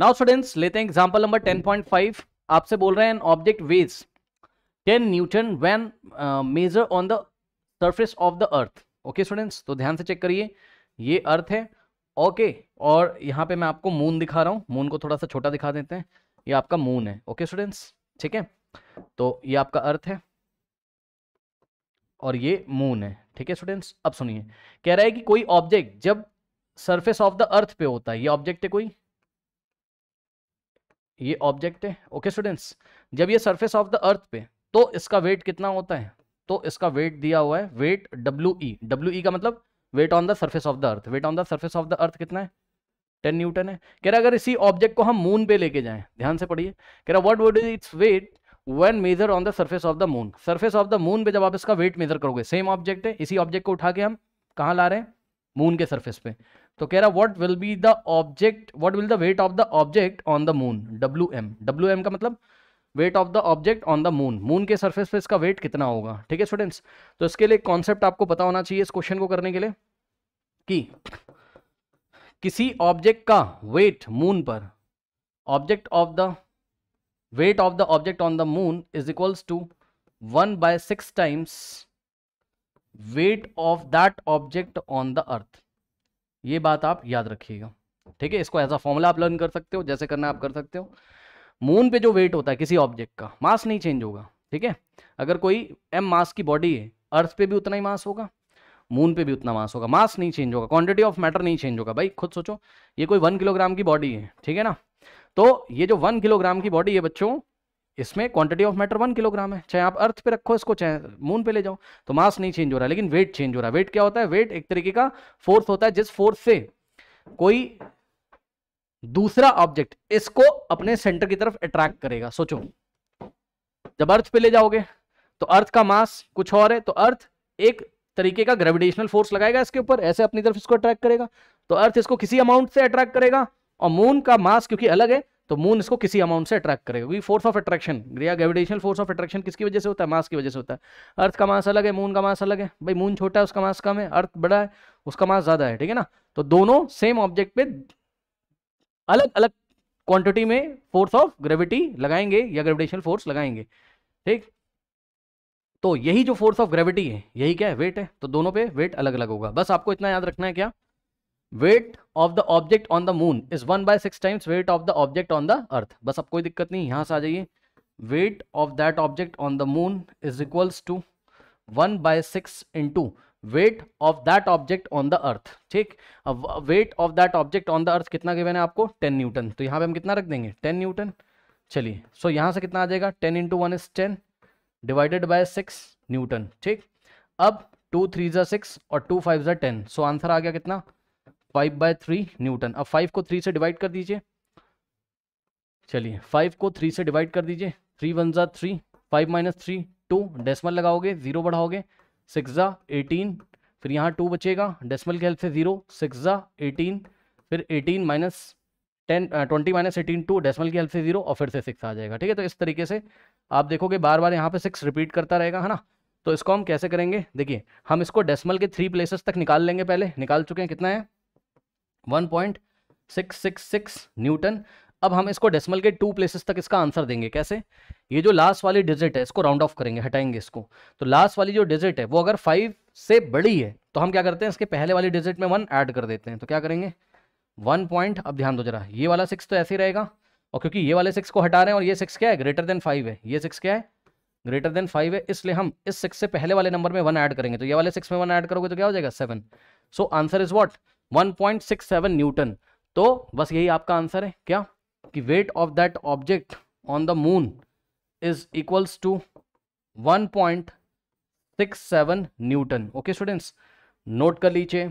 now students लेते हैं example number 10.5 आपसे बोल रहे हैं an object weighs 10 newton when measured on the surface of the earth okay students तो ध्यान से चेक करिए ये अर्थ है ओके okay, और यहाँ पे मैं आपको मून दिखा रहा हूँ मून को थोड़ा सा छोटा दिखा देते हैं ये आपका मून है ओके स्टूडेंट्स ठीक है तो ये आपका अर्थ है और ये मून है ठीक है स्टूडेंट्स अब सुनिए कह रहा है कि कोई ऑब्जेक्ट जब सरफेस ऑफ द अर्थ पे होता है ये ऑब्जेक्ट है कोई ये ऑब्जेक्ट है ओके स्टूडेंट्स जब ये सरफेस ऑफ द अर्थ पे तो इसका वेट कितना होता है तो इसका वेट दिया हुआ है weight W E W E का मतलब weight on the surface of the earth weight on the surface of the earth कितना है टेन न्यूटन है कह रहा अगर इसी ऑब्जेक्ट को हम मून पे लेके जाएं ध्यान से पढ़िए कह रहा what would is its weight when measured on the surface of the moon surface of the moon पे जब आप इसका वेट मेजर करोगे सेम ऑब्जेक्ट है इसी ऑब्जेक्ट को उठा के हम कहाँ ला रहे हैं मून के सर्फेस पे तो कह रहा what will be the object what will the weight of the object on the moon W M W M का मतलब weight of the object on the moon moon के सरफेस पे इसका वेट कितना होगा ठीक है स्टूडेंट्स तो इसके लिए कॉन्सेप्ट आपको पता होना चाहिए इस क्वेश्चन को करने के लिए कि किसी ऑब्जेक्ट का वेट मून पर object of the weight of the object on the moon is equals to one by six times weight of that object on the earth ये बात आप याद रखिएगा ठीक है इसको एज अ फॉर्मूला आप लर्न कर सकते हो जैसे करना आप कर सकते हो मून पे जो वेट होता है किसी ऑब्जेक्ट का मास नहीं चेंज होगा ठीक है अगर कोई एम मास की बॉडी है अर्थ पे भी उतना ही मास होगा मून पे भी उतना मास होगा मास नहीं चेंज होगा क्वांटिटी ऑफ मैटर नहीं चेंज होगा भाई खुद सोचो ये कोई वन किलोग्राम की बॉडी है ठीक है ना तो ये जो वन किलोग्राम की बॉडी है बच्चों इसमें quantity of matter one kilogram है चाहे आप अर्थ पे रखो इसको चाहे मून पे ले जाओ तो मास नहीं चेंज हो रहा है लेकिन वेट चेंज हो रहा है वेट क्या होता है वेट एक तरीके का फोर्स होता है जिस फोर्स से कोई दूसरा ऑब्जेक्ट इसको अपने सेंटर की तरफ अट्रैक्ट करेगा सोचो जब अर्थ पे ले जाओगे तो अर्थ का मास कुछ और है तो अर्थ एक तरीके का ग्रेविटेशनल फोर्स लगाएगा इसके ऊपर ऐसे अपनी तरफ इसको अट्रैक्ट करेगा तो अर्थ इसको किसी अमाउंट से अट्रैक्ट करेगा और मून का मास क्योंकि अलग है तो मून इसको किसी अमाउंट से अट्रैक्ट करेगा क्योंकि फोर्स ऑफ अट्रैक्शन या ग्रेविटेशनल फोर्स ऑफ अट्रैक्शन किसकी वजह से होता है मास की वजह से होता है अर्थ का मास अलग है मून का मास अलग है भाई मून छोटा है उसका मास कम है अर्थ बड़ा है उसका मास ज़्यादा है ठीक है ना तो दोनों सेम ऑब्जेक्ट पे अलग अलग क्वांटिटी में फोर्स ऑफ ग्रेविटी लगाएंगे या ग्रेविटेशनल फोर्स लगाएंगे ठीक तो यही जो फोर्स ऑफ ग्रेविटी है यही क्या है वेट है तो दोनों पे वेट अलग अलग होगा बस आपको इतना याद रखना है क्या weight of the object on the moon is one by six times weight of the object on the earth बस अब कोई दिक्कत नहीं यहाँ से आ जाइए weight of that object on the moon is equals to one by six into weight of that object on the earth ठीक अब weight of that object on the earth कितना गिवन है आपको टेन न्यूटन तो यहाँ पे हम कितना रख देंगे टेन न्यूटन चलिए सो so, यहाँ से कितना आ जाएगा ten into one is ten divided by six newton ठीक अब टू थ्री ज़ा सिक्स और टू फाइव ज़ा टेन सो आंसर आ गया कितना फाइव बाय थ्री न्यूटन अब फाइव को थ्री से डिवाइड कर दीजिए चलिए फाइव को थ्री से डिवाइड कर दीजिए थ्री वन ज़ा three five minus three two decimal लगाओगे ज़ीरो बढ़ाओगे सिक्स ज़ा एटीन फिर यहाँ टू बचेगा डेसमल की हेल्प से ज़ीरो सिक्स ज़ा एटीन फिर eighteen minus ten twenty minus eighteen two decimal की हेल्प से जीरो और फिर से सिक्स आ जाएगा ठीक है तो इस तरीके से आप देखोगे बार बार यहाँ पे सिक्स रिपीट करता रहेगा है ना तो इसको हम कैसे करेंगे देखिए हम इसको डेसिमल के थ्री प्लेसेस तक निकाल लेंगे पहले निकाल चुके हैं कितना है 1.666 न्यूटन अब हम इसको डेसिमल के टू प्लेसेस तक इसका आंसर देंगे कैसे ये जो लास्ट वाली डिजिट है इसको राउंड ऑफ करेंगे हटाएंगे इसको तो लास्ट वाली जो डिजिट है वो अगर फाइव से बड़ी है तो हम क्या करते हैं इसके पहले वाली डिजिट में वन ऐड कर देते हैं तो क्या करेंगे वन पॉइंट अब ध्यान दो जरा ये वाला सिक्स तो ऐसे ही रहेगा और क्योंकि ये वाले सिक्स को हटा रहे हैं और ये सिक्स क्या है ग्रेटर देन फाइव है ये सिक्स क्या है ग्रेटर देन फाइव है इसलिए हम इस सिक्स से पहले वाले नंबर में वन ऐड करेंगे तो ये वाले सिक्स में वन ऐड करोगे तो क्या हो जाएगा seven so answer is what 1.67 newton तो बस यही आपका आंसर है क्या कि weight of that object on the moon is equals to 1.67 newton okay students note कर लीजिए